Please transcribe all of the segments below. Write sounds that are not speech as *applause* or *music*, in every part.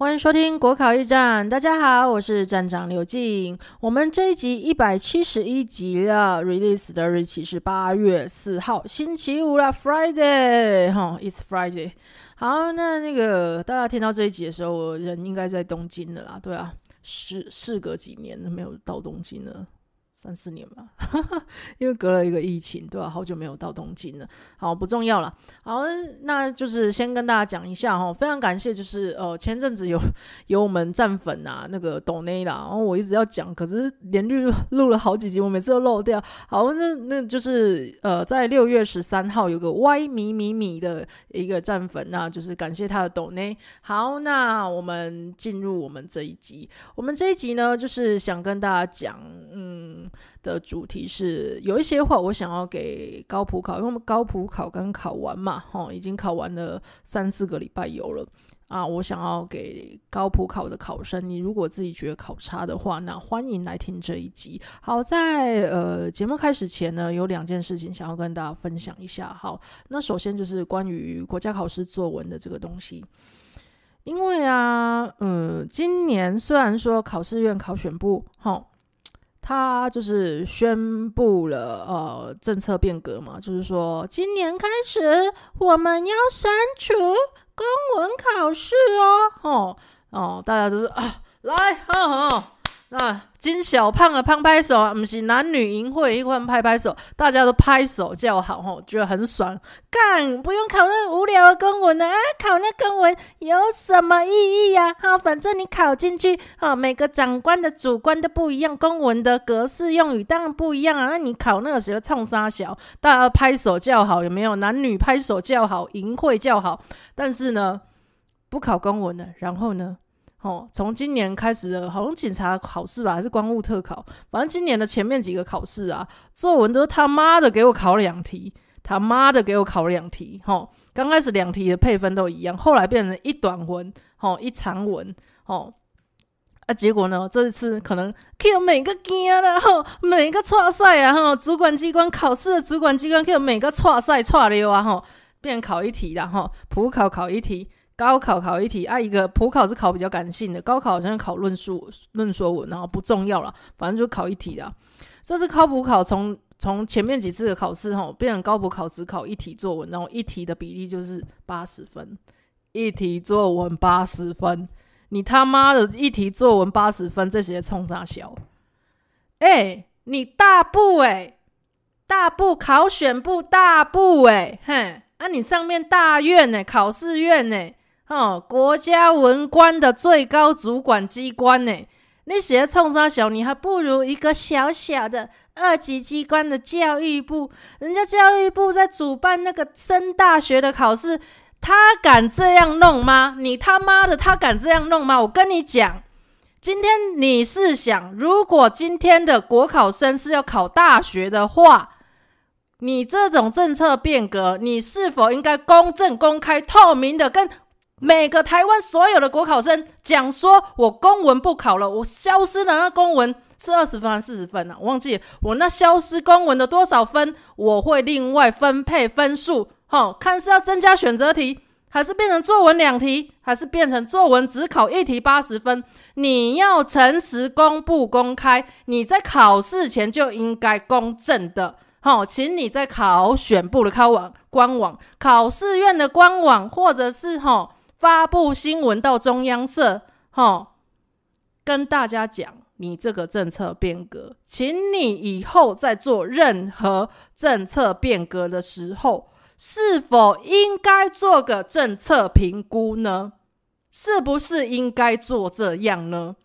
欢迎收听国考驿站，大家好，我是站长刘静。我们这一集一百七十一集了，release 的日期是八月四号，星期五了，Friday，哈，it's Friday。好，那那个大家听到这一集的时候，我人应该在东京的啦，对啊，事事隔几年没有到东京了。三四年吧，*laughs* 因为隔了一个疫情，对吧？好久没有到东京了，好不重要了。好，那就是先跟大家讲一下哈，非常感谢，就是呃前阵子有有我们战粉啊，那个抖内啦，然后我一直要讲，可是连录录了好几集，我每次都漏掉。好，那那就是呃在六月十三号有个歪米米米的一个战粉那就是感谢他的抖内。好，那我们进入我们这一集，我们这一集呢，就是想跟大家讲。的主题是有一些话，我想要给高普考，因为我们高普考刚考完嘛，哦，已经考完了三四个礼拜有了啊。我想要给高普考的考生，你如果自己觉得考差的话，那欢迎来听这一集。好，在呃节目开始前呢，有两件事情想要跟大家分享一下。好，那首先就是关于国家考试作文的这个东西，因为啊，嗯，今年虽然说考试院考选部，哈。他就是宣布了，呃，政策变革嘛，就是说，今年开始我们要删除公文考试哦，哦哦，大家就是啊，来，啊哈，那。金小胖啊，胖拍手啊，唔是男女淫秽一块拍拍手，大家都拍手叫好吼，觉得很爽，干不用考那无聊的公文呢、啊，考那公文有什么意义呀？哈，反正你考进去啊，每个长官的主观都不一样，公文的格式用语当然不一样啊。那你考那个时候唱沙小，大家拍手叫好，有没有男女拍手叫好，淫秽叫好？但是呢，不考公文的，然后呢？哦，从今年开始，好像警察考试吧，还是公务特考？反正今年的前面几个考试啊，作文都他妈的给我考两题，他妈的给我考两题。哦，刚开始两题的配分都一样，后来变成一短文，哦，一长文，哦。啊，结果呢，这一次可能 k 每个惊了，n 然后每个错赛，啊，后主管机关考试的主管机关 k 每个错赛错溜了啊，哈，变成考一题，然后普考考一题。高考考一题啊，一个普考是考比较感性的，高考好像考论述、论说文然后不重要了，反正就考一题的。这次考普考从从前面几次的考试吼，变成高普考只考一题作文，然后一题的比例就是八十分，一题作文八十分。你他妈的一题作文八十分，这些冲啥小？哎，你大部哎，大部考选部大部哎，哼，啊你上面大院哎，考试院哎。哦，国家文官的最高主管机关呢？你想要冲小你，还不如一个小小的二级机关的教育部。人家教育部在主办那个升大学的考试，他敢这样弄吗？你他妈的，他敢这样弄吗？我跟你讲，今天你是想，如果今天的国考生是要考大学的话，你这种政策变革，你是否应该公正、公开、透明的跟？每个台湾所有的国考生讲说，我公文不考了，我消失了。公文是二十分还是四十分呢？我忘记我那消失公文的多少分，我会另外分配分数。好，看是要增加选择题，还是变成作文两题，还是变成作文只考一题八十分？你要诚实、公不公开？你在考试前就应该公正的。好，请你在考选部的官网、官网考试院的官网，或者是哈。发布新闻到中央社，哈，跟大家讲你这个政策变革，请你以后在做任何政策变革的时候，是否应该做个政策评估呢？是不是应该做这样呢？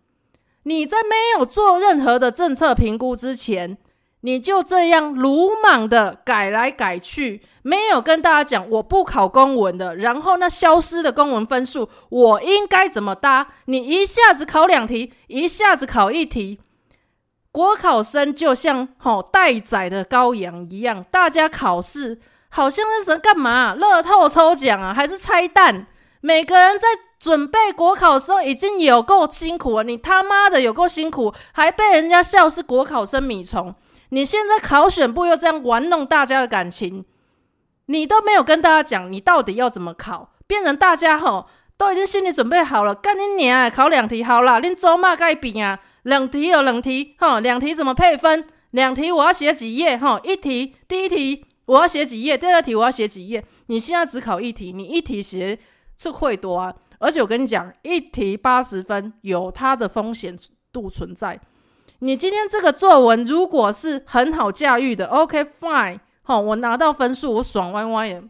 你在没有做任何的政策评估之前。你就这样鲁莽的改来改去，没有跟大家讲我不考公文的，然后那消失的公文分数我应该怎么搭？你一下子考两题，一下子考一题，国考生就像吼待宰的羔羊一样，大家考试好像是在干嘛？乐透抽奖啊，还是拆弹？每个人在准备国考的时候已经有够辛苦了，你他妈的有够辛苦，还被人家笑是国考生米虫。你现在考选部又这样玩弄大家的感情，你都没有跟大家讲你到底要怎么考，变成大家吼都已经心里准备好了，干你娘啊，考两题好了，恁走嘛改比啊，两题有两题吼，两题怎么配分？两题我要写几页吼，一题第一题我要写几页，第二题我要写几页。你现在只考一题，你一题写是会多啊，而且我跟你讲，一题八十分有它的风险度存在。你今天这个作文如果是很好驾驭的，OK fine，好，我拿到分数我爽歪歪的。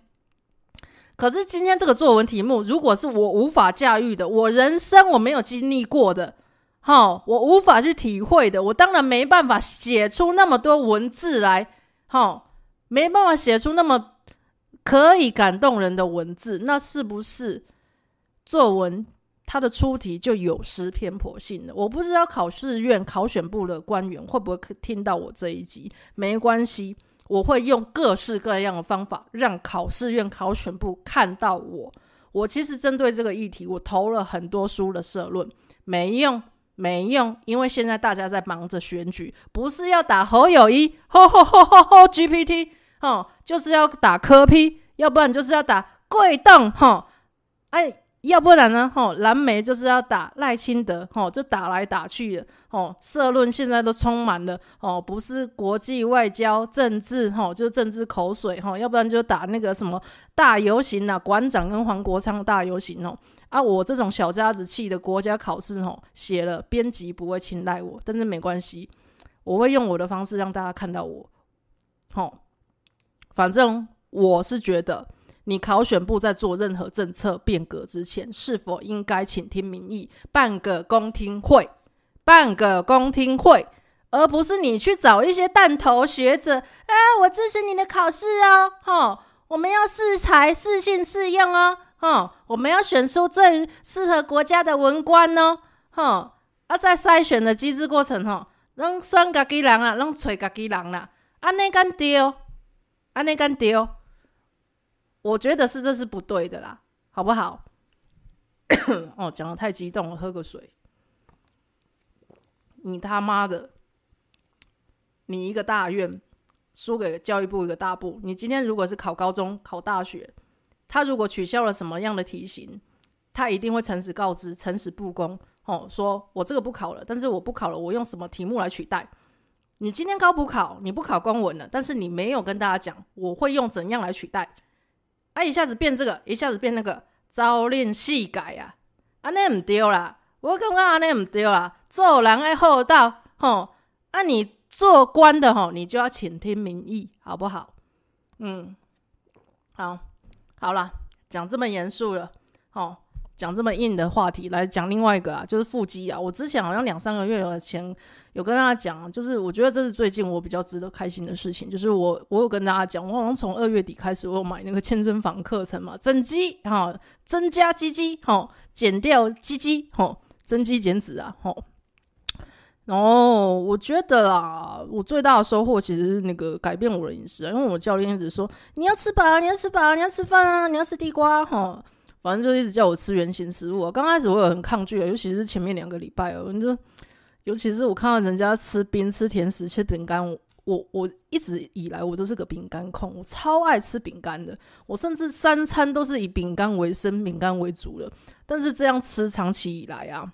可是今天这个作文题目如果是我无法驾驭的，我人生我没有经历过的，好，我无法去体会的，我当然没办法写出那么多文字来，好，没办法写出那么可以感动人的文字，那是不是作文？他的出题就有失偏颇性了。我不知道考试院考选部的官员会不会听到我这一集，没关系，我会用各式各样的方法让考试院考选部看到我。我其实针对这个议题，我投了很多书的社论，没用，没用，因为现在大家在忙着选举，不是要打侯友谊，吼吼吼吼吼，GPT，就是要打科批，要不然就是要打跪凳，哎。要不然呢？哦，蓝莓就是要打赖清德，哦，就打来打去的，哦，社论现在都充满了，哦，不是国际外交政治，哦，就政治口水，哦，要不然就打那个什么大游行啊，馆长跟黄国昌大游行哦。啊，我这种小家子气的国家考试，哦，写了编辑不会青睐我，但是没关系，我会用我的方式让大家看到我，哦，反正我是觉得。你考选部在做任何政策变革之前，是否应该请听民意，办个公听会？办个公听会，而不是你去找一些弹头学者。哎，我支持你的考试哦，哈！我们要试才、试性、试用哦，哈！我们要选出最适合国家的文官哦，哈！啊，在筛选的机制过程，哈，拢选家己人啦，拢找家己人啦，安尼敢对？安尼敢对？我觉得是这是不对的啦，好不好？*coughs* 哦，讲的太激动了，喝个水。你他妈的，你一个大院输给教育部一个大部，你今天如果是考高中考大学，他如果取消了什么样的题型，他一定会诚实告知，诚实不公哦。说我这个不考了，但是我不考了，我用什么题目来取代？你今天高补考你不考公文了，但是你没有跟大家讲，我会用怎样来取代？啊！一下子变这个，一下子变那个，朝令夕改呀！啊，尼唔对啦，我感觉啊，尼唔对啦，做人要厚道，吼！啊，你做官的吼，你就要倾听民意，好不好？嗯，好，好啦，讲这么严肃了，吼。讲这么硬的话题，来讲另外一个啊，就是腹肌啊！我之前好像两三个月前有跟大家讲，就是我觉得这是最近我比较值得开心的事情，就是我我有跟大家讲，我好像从二月底开始，我有买那个健身房课程嘛，增肌哈，增加肌肌哈，减掉肌肌哈，增肌减脂啊哈。然后我觉得啦，我最大的收获其实是那个改变我的饮食，因为我教练一直说你要吃饱，你要吃饱，你要吃饭啊，你要吃地瓜哈，反正就一直叫我吃原型食物。啊。刚开始我有很抗拒啊，尤其是前面两个礼拜啊，我就。尤其是我看到人家吃冰、吃甜食吃饼干，我我一直以来我都是个饼干控，我超爱吃饼干的。我甚至三餐都是以饼干为生，饼干为主了。但是这样吃长期以来啊，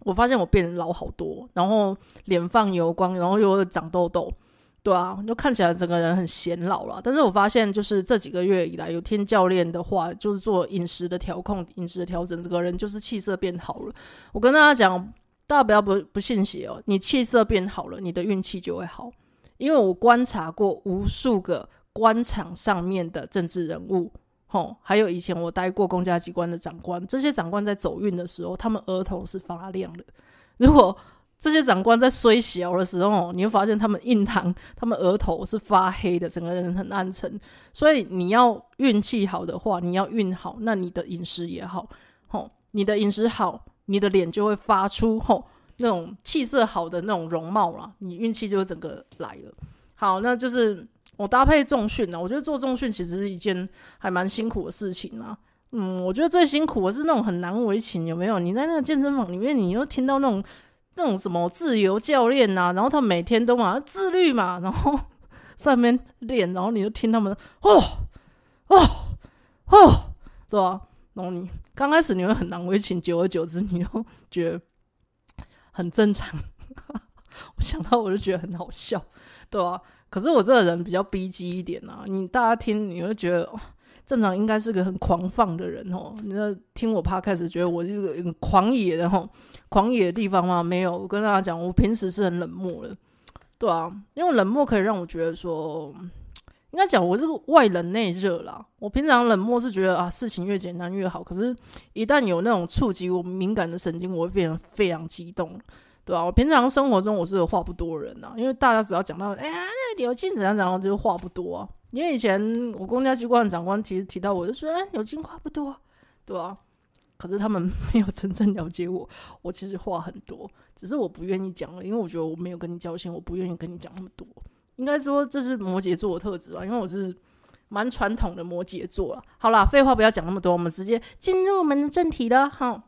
我发现我变老好多，然后脸放油光，然后又长痘痘，对啊，就看起来整个人很显老了。但是我发现就是这几个月以来，有听教练的话，就是做饮食的调控、饮食的调整，整个人就是气色变好了。我跟大家讲。大家不要不不信邪哦！你气色变好了，你的运气就会好。因为我观察过无数个官场上面的政治人物，吼，还有以前我待过公家机关的长官，这些长官在走运的时候，他们额头是发亮的；如果这些长官在衰小的时候，你会发现他们印堂、他们额头是发黑的，整个人很暗沉。所以你要运气好的话，你要运好，那你的饮食也好吼，你的饮食好。你的脸就会发出吼那种气色好的那种容貌了，你运气就整个来了。好，那就是我搭配重训呢。我觉得做重训其实是一件还蛮辛苦的事情啊。嗯，我觉得最辛苦的是那种很难为情，有没有？你在那个健身房里面，你又听到那种那种什么自由教练呐，然后他每天都嘛自律嘛，然后在那边练，然后你就听他们哦哦哦，吧。然后你刚开始你会很难为情，久而久之你又觉得很正常。*laughs* 我想到我就觉得很好笑，对吧？可是我这个人比较逼急一点啊。你大家听你会觉得正常，应该是个很狂放的人哦。你那听我怕开始觉得我是个很狂野的吼，*laughs* 狂野的地方吗？没有，我跟大家讲，我平时是很冷漠的，对啊，因为冷漠可以让我觉得说。应该讲，我是外冷内热啦。我平常冷漠是觉得啊，事情越简单越好。可是，一旦有那种触及我敏感的神经，我会变得非常激动，对吧？我平常生活中我是话不多人呐，因为大家只要讲到哎，有金子，然后就话不多。啊。因为以前我公家机关的长官其实提到我就说哎，有金话不多，对吧？可是他们 *laughs* 没有真正了解我，我其实话很多，只是我不愿意讲了，因为我觉得我没有跟你交心，我不愿意跟你讲那么多。应该说这是摩羯座的特质吧，因为我是蛮传统的摩羯座了。好啦，废话不要讲那么多，我们直接进入我们的正题了。好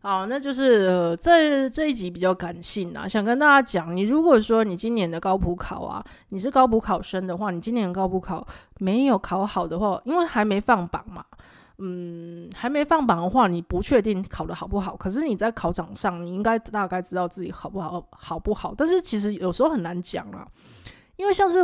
好，那就是这这一集比较感性啊，想跟大家讲，你如果说你今年的高普考啊，你是高普考生的话，你今年高普考没有考好的话，因为还没放榜嘛。嗯，还没放榜的话，你不确定考的好不好。可是你在考场上，你应该大概知道自己好不好，好不好。但是其实有时候很难讲啊，因为像是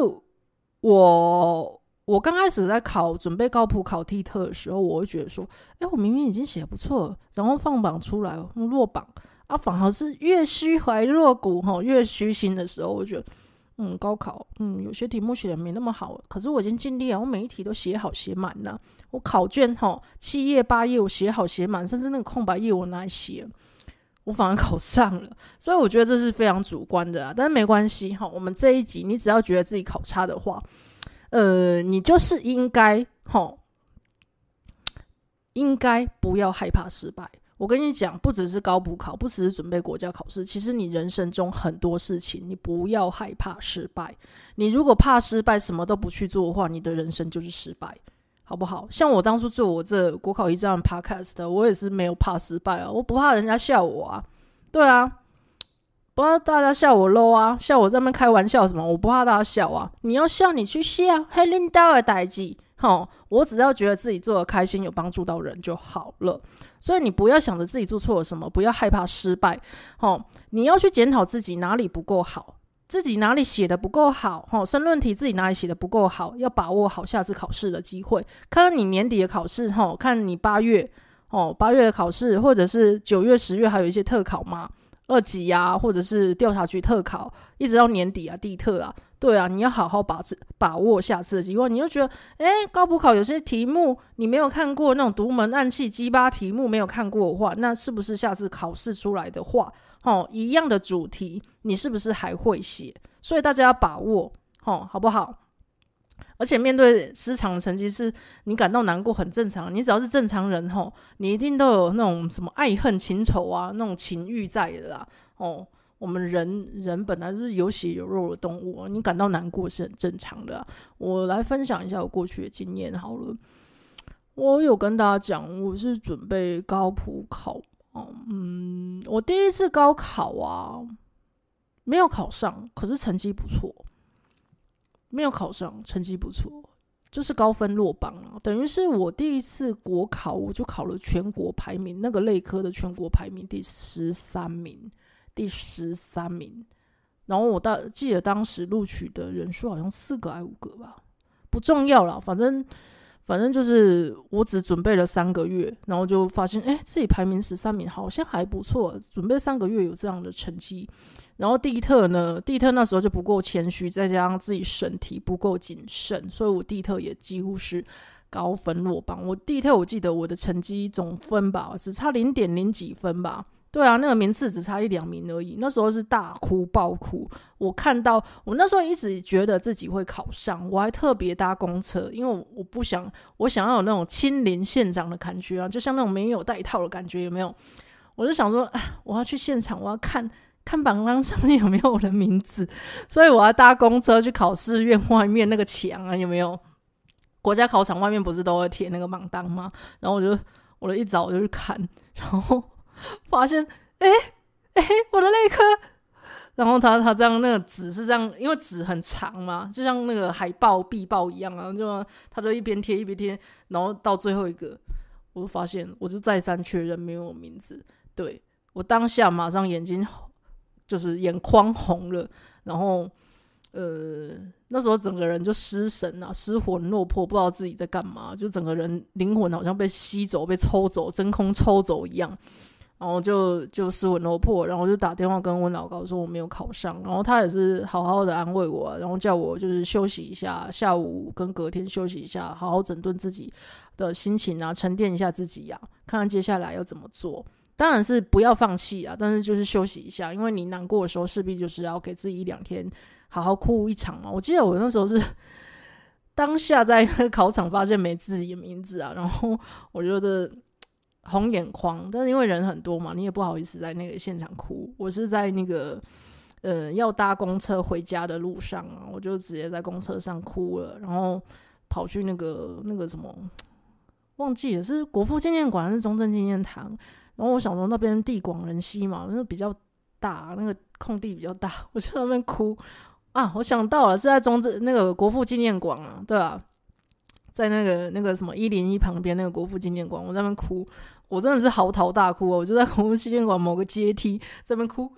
我，我刚开始在考准备高普考替特的时候，我会觉得说，哎，我明明已经写不错，然后放榜出来落榜啊，反而是越虚怀若谷哈，越虚心的时候，我觉得。嗯，高考，嗯，有些题目写的没那么好，可是我已经尽力了，我每一题都写好写满了，我考卷哈七页八页我写好写满，甚至那个空白页我拿来写，我反而考上了，所以我觉得这是非常主观的啊，但是没关系哈，我们这一集你只要觉得自己考差的话，呃，你就是应该哈，应该不要害怕失败。我跟你讲，不只是高补考，不只是准备国家考试，其实你人生中很多事情，你不要害怕失败。你如果怕失败，什么都不去做的话，你的人生就是失败，好不好？像我当初做我这国考一站 podcast 的，我也是没有怕失败啊，我不怕人家笑我啊，对啊，不怕大家笑我 low 啊，笑我在那边开玩笑什么，我不怕大家笑啊，你要笑你去笑，黑领导的代志。好，我只要觉得自己做的开心，有帮助到人就好了。所以你不要想着自己做错了什么，不要害怕失败。好，你要去检讨自己哪里不够好，自己哪里写的不够好。好，申论题自己哪里写的不够好，要把握好下次考试的机会。看你年底的考试，哈，看你八月，哦，八月的考试，或者是九月、十月还有一些特考嘛，二级呀，或者是调查局特考，一直到年底啊，地特啊。对啊，你要好好把握把握下次的机会。你又觉得，哎，高补考有些题目你没有看过，那种独门暗器鸡巴题目没有看过的话，那是不是下次考试出来的话，哦，一样的主题，你是不是还会写？所以大家要把握，哦，好不好？而且面对失常的成绩，是你感到难过，很正常。你只要是正常人，吼，你一定都有那种什么爱恨情仇啊，那种情欲在的啦，哦。我们人人本来是有血有肉的动物，你感到难过是很正常的。我来分享一下我过去的经验好了。我有跟大家讲，我是准备高普考嗯，我第一次高考啊，没有考上，可是成绩不错。没有考上，成绩不错，就是高分落榜了。等于是我第一次国考，我就考了全国排名那个类科的全国排名第十三名。第十三名，然后我当记得当时录取的人数好像四个还五个吧，不重要了，反正反正就是我只准备了三个月，然后就发现哎自己排名十三名好像还不错，准备三个月有这样的成绩。然后一特呢，一特那时候就不够谦虚，再加上自己审题不够谨慎，所以我一特也几乎是高分落榜。我一特我记得我的成绩总分吧，只差零点零几分吧。对啊，那个名次只差一两名而已。那时候是大哭暴哭。我看到，我那时候一直觉得自己会考上，我还特别搭公车，因为我不想，我想要有那种亲临现场的感觉啊，就像那种没有带套的感觉，有没有？我就想说，我要去现场，我要看看榜单上面有没有我的名字，所以我要搭公车去考试院外面那个墙啊，有没有？国家考场外面不是都会贴那个榜单吗？然后我就，我就一早我就去看，然后。*laughs* 发现哎哎，我的那颗，然后他他这样那个纸是这样，因为纸很长嘛，就像那个海报壁报一样啊，就他就一边贴一边贴，然后到最后一个，我就发现我就再三确认没有名字，对我当下马上眼睛就是眼眶红了，然后呃那时候整个人就失神了，失魂落魄，不知道自己在干嘛，就整个人灵魂好像被吸走、被抽走、真空抽走一样。然后就就失魂落魄，然后就打电话跟温老高说我没有考上，然后他也是好好的安慰我，然后叫我就是休息一下，下午跟隔天休息一下，好好整顿自己的心情啊，沉淀一下自己呀，看看接下来要怎么做。当然是不要放弃啊，但是就是休息一下，因为你难过的时候势必就是要给自己一两天好好哭一场啊。我记得我那时候是当下在 *laughs* 考场发现没自己的名字啊，然后我觉得。红眼眶，但是因为人很多嘛，你也不好意思在那个现场哭。我是在那个，呃，要搭公车回家的路上啊，我就直接在公车上哭了，然后跑去那个那个什么，忘记了是国父纪念馆还是中正纪念堂。然后我想说那边地广人稀嘛，那比较大，那个空地比较大，*laughs* 我在那边哭啊。我想到了是在中正那个国父纪念馆啊，对啊。在那个那个什么一零一旁边那个国父纪念馆，我在那边哭。我真的是嚎啕大哭啊！我就在恐怖纪念馆某个阶梯这边哭，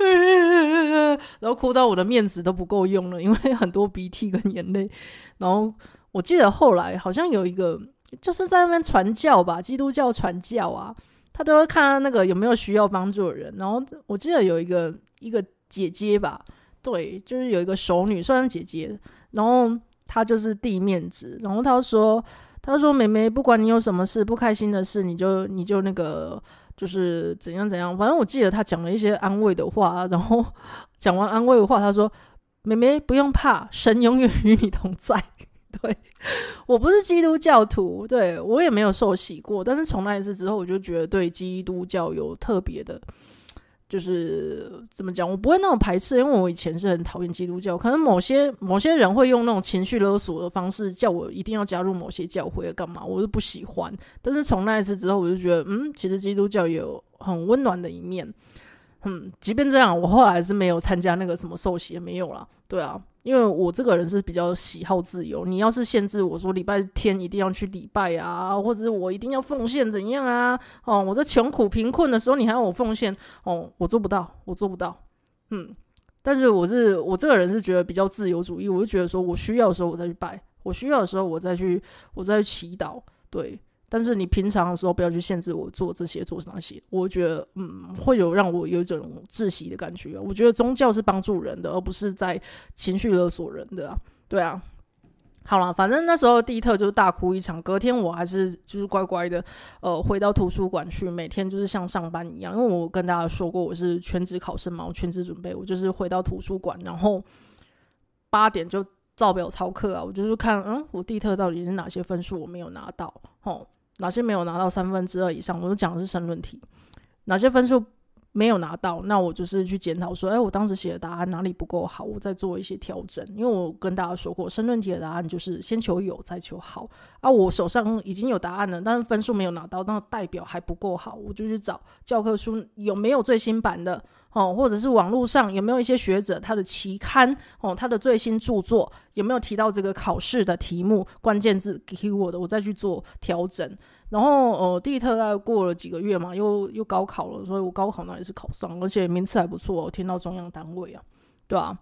*laughs* 然后哭到我的面子都不够用了，因为很多鼻涕跟眼泪。然后我记得后来好像有一个，就是在那边传教吧，基督教传教啊，他都会看那个有没有需要帮助的人。然后我记得有一个一个姐姐吧，对，就是有一个熟女，算是姐姐。然后她就是递面子，然后她说。他说：“妹妹，不管你有什么事，不开心的事，你就你就那个，就是怎样怎样。反正我记得他讲了一些安慰的话。然后 *laughs* 讲完安慰的话，他说：妹妹不用怕，神永远与你同在。对我不是基督教徒，对我也没有受洗过，但是从那一次之后，我就觉得对基督教有特别的。”就是怎么讲，我不会那种排斥，因为我以前是很讨厌基督教。可能某些某些人会用那种情绪勒索的方式，叫我一定要加入某些教会干嘛，我是不喜欢。但是从那一次之后，我就觉得，嗯，其实基督教有很温暖的一面。嗯，即便这样，我后来是没有参加那个什么寿喜，没有了。对啊。因为我这个人是比较喜好自由，你要是限制我说礼拜天一定要去礼拜啊，或者是我一定要奉献怎样啊？哦，我在穷苦贫困的时候，你还要我奉献，哦，我做不到，我做不到。嗯，但是我是我这个人是觉得比较自由主义，我就觉得说，我需要的时候我再去拜，我需要的时候我再去，我再去祈祷，对。但是你平常的时候不要去限制我做这些做那些，我觉得嗯会有让我有一种窒息的感觉。我觉得宗教是帮助人的，而不是在情绪勒索人的啊。对啊，好了，反正那时候蒂特就是大哭一场，隔天我还是就是乖乖的呃回到图书馆去，每天就是像上班一样，因为我跟大家说过我是全职考生嘛，我全职准备，我就是回到图书馆，然后八点就照表操课啊，我就是看嗯我蒂特到底是哪些分数我没有拿到哦。哪些没有拿到三分之二以上？我就讲的是申论题，哪些分数没有拿到？那我就是去检讨说，哎，我当时写的答案哪里不够好？我再做一些调整。因为我跟大家说过，申论题的答案就是先求有，再求好。啊，我手上已经有答案了，但是分数没有拿到，那代表还不够好，我就去找教科书有没有最新版的。哦，或者是网络上有没有一些学者他的期刊哦，他的最新著作有没有提到这个考试的题目关键字？给我的，我再去做调整。然后呃，地特过了几个月嘛，又又高考了，所以我高考呢也是考上，而且名次还不错，我填到中央单位啊，对吧？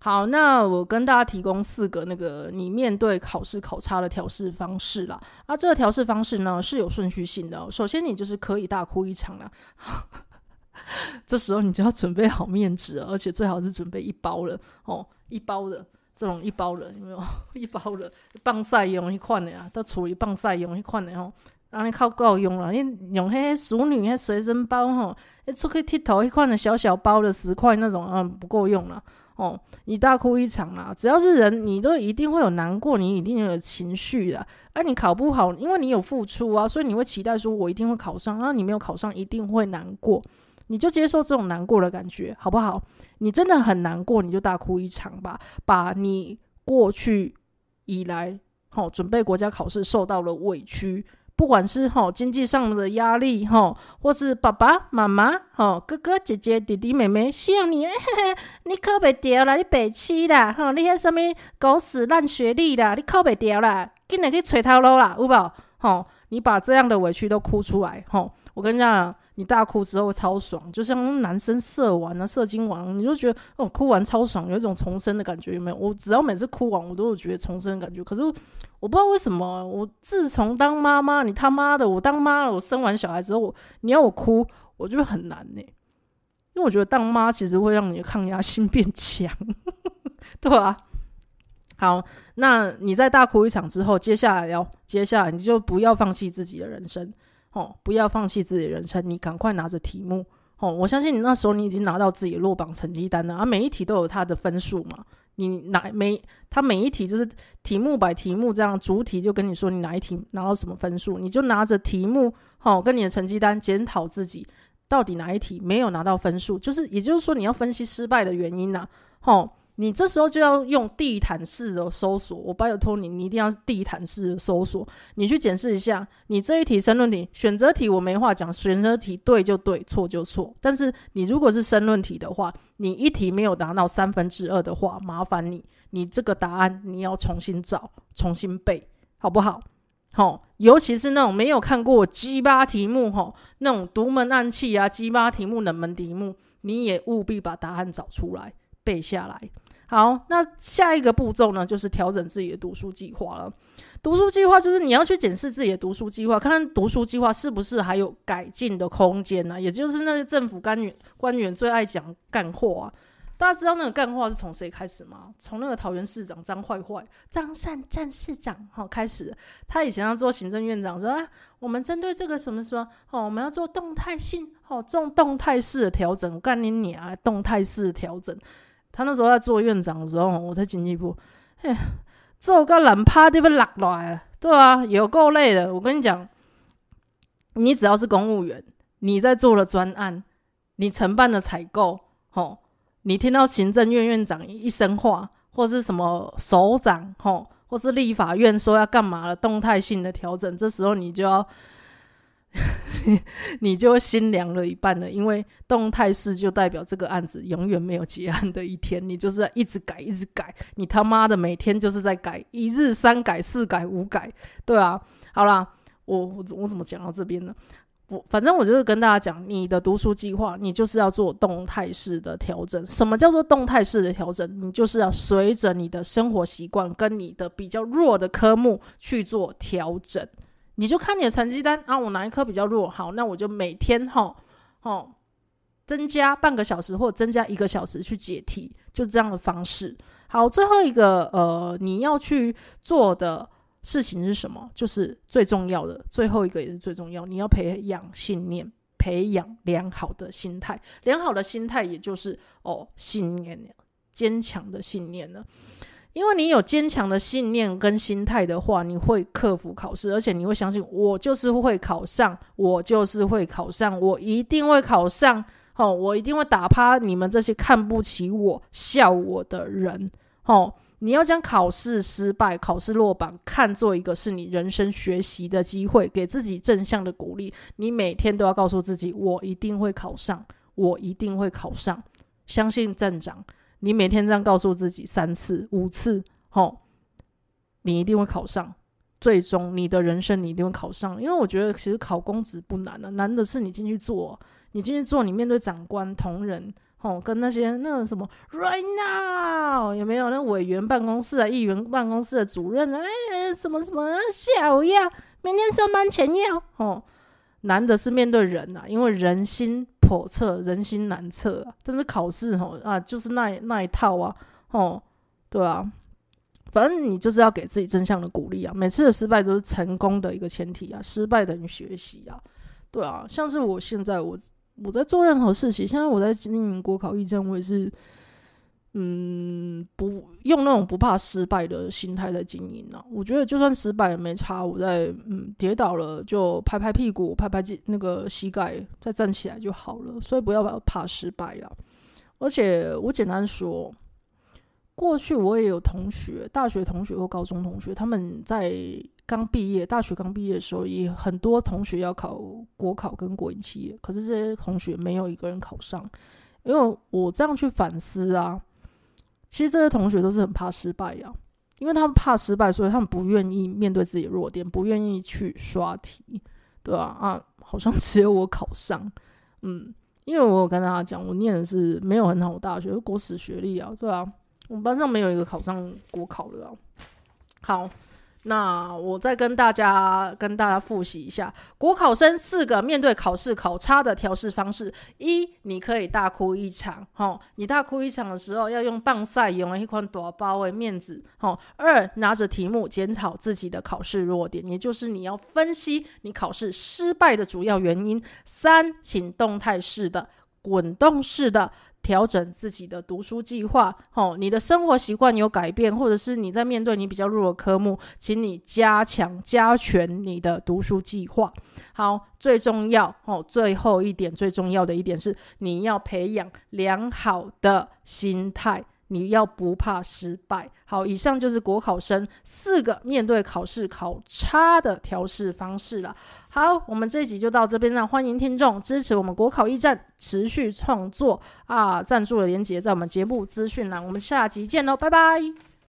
好，那我跟大家提供四个那个你面对考试考差的调试方式啦。啊，这个调试方式呢是有顺序性的，首先你就是可以大哭一场啦。*laughs* 这时候你就要准备好面纸，而且最好是准备一包的哦，一包的这种一包的有没有？*laughs* 一包的棒晒用一款的呀，都处理棒晒用一款的哦，让你靠够用了。你用那淑女那随身包哈，你出去剃头一款的小小包的十块那种，嗯，不够用了哦，你大哭一场啦。只要是人，你都一定会有难过，你一定有情绪的。哎，你考不好，因为你有付出啊，所以你会期待说我一定会考上，然后你没有考上，一定会难过。你就接受这种难过的感觉，好不好？你真的很难过，你就大哭一场吧。把你过去以来，哦、准备国家考试受到了委屈，不管是哈经济上的压力，哈，或是爸爸妈妈，哈，哥哥姐姐，弟弟妹妹希望你，*laughs* 你考不掉啦，你白痴啦，哈，你些什么狗屎烂学历啦，你考不掉啦，紧日去揣头喽啦，唔好，哦，你把这样的委屈都哭出来，哦，我跟你讲。你大哭之后超爽，就像男生射完啊射精完，你就觉得哦哭完超爽，有一种重生的感觉，有没有？我只要每次哭完，我都有觉得重生的感觉。可是我不知道为什么，我自从当妈妈，你他妈的，我当妈了，我生完小孩之后，你要我哭，我就很难呢。因为我觉得当妈其实会让你的抗压性变强，*laughs* 对吧？好，那你在大哭一场之后，接下来要接下来你就不要放弃自己的人生。哦，不要放弃自己的人生，你赶快拿着题目哦！我相信你那时候你已经拿到自己的落榜成绩单了啊，每一题都有它的分数嘛。你拿每它每一题就是题目摆题目这样，主体就跟你说你哪一题拿到什么分数，你就拿着题目，哦跟你的成绩单检讨自己到底哪一题没有拿到分数，就是也就是说你要分析失败的原因呐，哦。你这时候就要用地毯式的搜索，我拜托你，你一定要地毯式的搜索，你去检视一下。你这一题申论题选择题我没话讲，选择题对就对，错就错。但是你如果是申论题的话，你一题没有达到三分之二的话，麻烦你，你这个答案你要重新找，重新背，好不好？好，尤其是那种没有看过鸡巴题目吼，那种独门暗器啊，鸡巴题目冷门题目，你也务必把答案找出来背下来。好，那下一个步骤呢，就是调整自己的读书计划了。读书计划就是你要去检视自己的读书计划，看读书计划是不是还有改进的空间呢？也就是那些政府官员官员最爱讲干货啊。大家知道那个干话是从谁开始吗？从那个桃园市长张坏坏、张善战市长好开始。他以前要做行政院长，说啊，我们针对这个什么什么哦，我们要做动态性哦，这种动态式的调整，干你啊，动态式调整。他那时候在做院长的时候，我在经济部，做个懒趴都 r 被拉倒对啊，有够累的。我跟你讲，你只要是公务员，你在做了专案，你承办了采购，吼，你听到行政院院长一声话，或是什么首长，吼，或是立法院说要干嘛了，动态性的调整，这时候你就要。*laughs* 你就心凉了一半了，因为动态式就代表这个案子永远没有结案的一天，你就是在一直改，一直改，你他妈的每天就是在改，一日三改四改五改，对啊，好啦，我我我怎么讲到这边呢？我反正我就是跟大家讲，你的读书计划，你就是要做动态式的调整。什么叫做动态式的调整？你就是要随着你的生活习惯跟你的比较弱的科目去做调整。你就看你的成绩单啊，我哪一科比较弱？好，那我就每天哈，哦，增加半个小时或增加一个小时去解题，就这样的方式。好，最后一个呃，你要去做的事情是什么？就是最重要的，最后一个也是最重要，你要培养信念，培养良好的心态。良好的心态也就是哦，信念，坚强的信念呢。因为你有坚强的信念跟心态的话，你会克服考试，而且你会相信我就是会考上，我就是会考上，我一定会考上，哦，我一定会打趴你们这些看不起我、笑我的人，哦，你要将考试失败、考试落榜看作一个是你人生学习的机会，给自己正向的鼓励。你每天都要告诉自己，我一定会考上，我一定会考上，相信站长。你每天这样告诉自己三次、五次，吼，你一定会考上。最终，你的人生你一定会考上，因为我觉得其实考公职不难的，难的是你进去做，你进去做，你面对长官、同仁，吼，跟那些那什么，right now 有没有那委员办公室啊、议员办公室的主任啊，哎，什么什么，下午要，明天上班前要，吼，难的是面对人啊，因为人心。叵测，人心难测啊！但是考试吼啊，就是那那一套啊，吼，对啊，反正你就是要给自己正向的鼓励啊！每次的失败都是成功的一个前提啊，失败等于学习啊，对啊！像是我现在，我我在做任何事情，现在我在经营国考预征，我也是。嗯，不用那种不怕失败的心态在经营呢。我觉得就算失败了没差，我在嗯跌倒了就拍拍屁股，拍拍那那个膝盖，再站起来就好了。所以不要怕失败了。而且我简单说，过去我也有同学，大学同学或高中同学，他们在刚毕业，大学刚毕业的时候，也很多同学要考国考跟国营企业，可是这些同学没有一个人考上。因为我这样去反思啊。其实这些同学都是很怕失败啊，因为他们怕失败，所以他们不愿意面对自己的弱点，不愿意去刷题，对啊，啊，好像只有我考上，嗯，因为我有跟大家讲，我念的是没有很好大学，国史学历啊，对啊，我们班上没有一个考上国考的啊，好。那我再跟大家跟大家复习一下，国考生四个面对考试考差的调试方式：一，你可以大哭一场，吼，你大哭一场的时候要用棒赛用一款大包的面子，吼；二，拿着题目检讨自己的考试弱点，也就是你要分析你考试失败的主要原因；三，请动态式的滚动式的。调整自己的读书计划，吼，你的生活习惯有改变，或者是你在面对你比较弱的科目，请你加强加权你的读书计划。好，最重要，哦，最后一点最重要的一点是，你要培养良好的心态。你要不怕失败。好，以上就是国考生四个面对考试考差的调试方式了。好，我们这一集就到这边了，欢迎听众支持我们国考驿站持续创作啊，赞助的连接在我们节目资讯栏，我们下集见喽，拜拜。